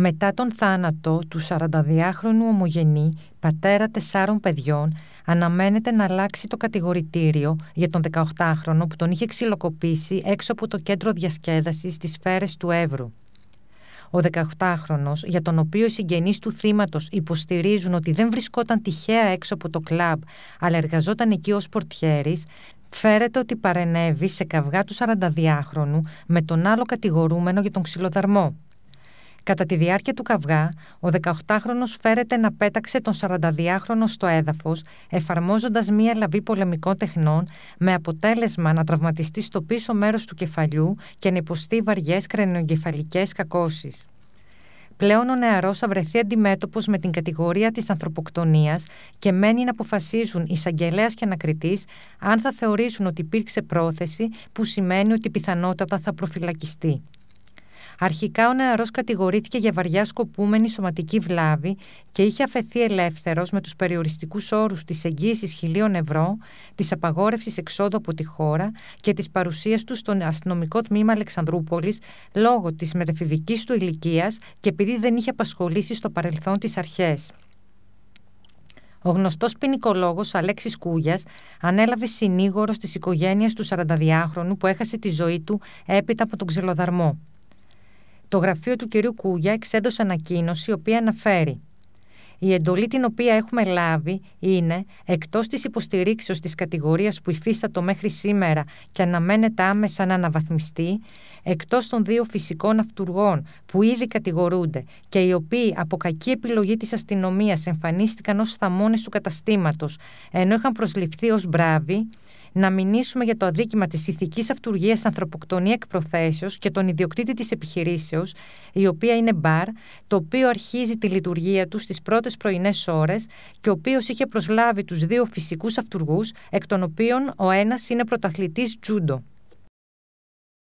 Μετά τον θάνατο του 42χρονου ομογενή, πατέρα τεσσάρων παιδιών, αναμένεται να αλλάξει το κατηγορητήριο για τον 18χρονο που τον είχε ξυλοκοπήσει έξω από το κέντρο διασκέδασης στις σφαίρες του Εύρου. Ο 18χρονος, για τον οποίο οι συγγενείς του θύματος υποστηρίζουν ότι δεν βρισκόταν τυχαία έξω από το κλαμπ, αλλά εργαζόταν εκεί ως πορτιέρης, φέρεται ότι παρενέβη σε καυγά του 42χρονου με τον άλλο κατηγορούμενο για τον ξυλοδαρμό. Κατά τη διάρκεια του καυγά, ο 18χρονο φέρεται να πέταξε τον 42χρονο στο έδαφος, εφαρμόζοντας μία λαβή πολεμικών τεχνών, με αποτέλεσμα να τραυματιστεί στο πίσω μέρος του κεφαλιού και να υποστεί βαριές κρανιογκεφαλικές κακώσεις. Πλέον ο νεαρός θα βρεθεί αντιμέτωπος με την κατηγορία της ανθρωποκτονίας και μένει να αποφασίζουν εισαγγελέας και ανακριτής αν θα θεωρήσουν ότι υπήρξε πρόθεση, που σημαίνει ότι πιθανότατα θα προφυλακιστεί. Αρχικά ο νεαρός κατηγορήθηκε για βαριά σκοπούμενη σωματική βλάβη και είχε αφαιθεί ελεύθερος με τους περιοριστικούς όρους της εγγύησης χιλίων ευρώ, της απαγόρευσης εξόδου από τη χώρα και της παρουσίας του στον αστυνομικό τμήμα Αλεξανδρούπολης λόγω της μετεφηβική του ηλικίας και επειδή δεν είχε απασχολήσει στο παρελθόν τις αρχές. Ο γνωστός ποινικολόγος Αλέξης Κούγιας ανέλαβε συνήγορο τη οικογένεια του 42χρονου που έχασε τη ζωή του έπειτα από τον ξελοδαρμό το γραφείο του κυρίου Κούγια εξέδωσε ανακοίνωση η οποία αναφέρει η εντολή την οποία έχουμε λάβει είναι, εκτός της υποστηρίξεως της κατηγορίας που υφίστατο μέχρι σήμερα και αναμένεται άμεσα να αναβαθμιστεί, εκτός των δύο φυσικών αυτούργων που ήδη κατηγορούνται και οι οποίοι από κακή επιλογή της αστυνομίας εμφανίστηκαν ως θαμόνες του καταστήματος, ενώ είχαν προσληφθεί ως μπράβοι, να μηνύσουμε για το αδίκημα της ηθικής αυτουργία ανθρωποκτονία εκ προθέσεως και τον ιδιοκτήτη της επιχειρήσεως, η οποία είναι μπαρ, το οποίο αρχίζει τη λειτουργία του στις πρώτες πρωινές ώρες και ο οποίος είχε προσλάβει τους δύο φυσικούς αυτουργού, εκ των οποίων ο ένας είναι πρωταθλητής Τζούντο.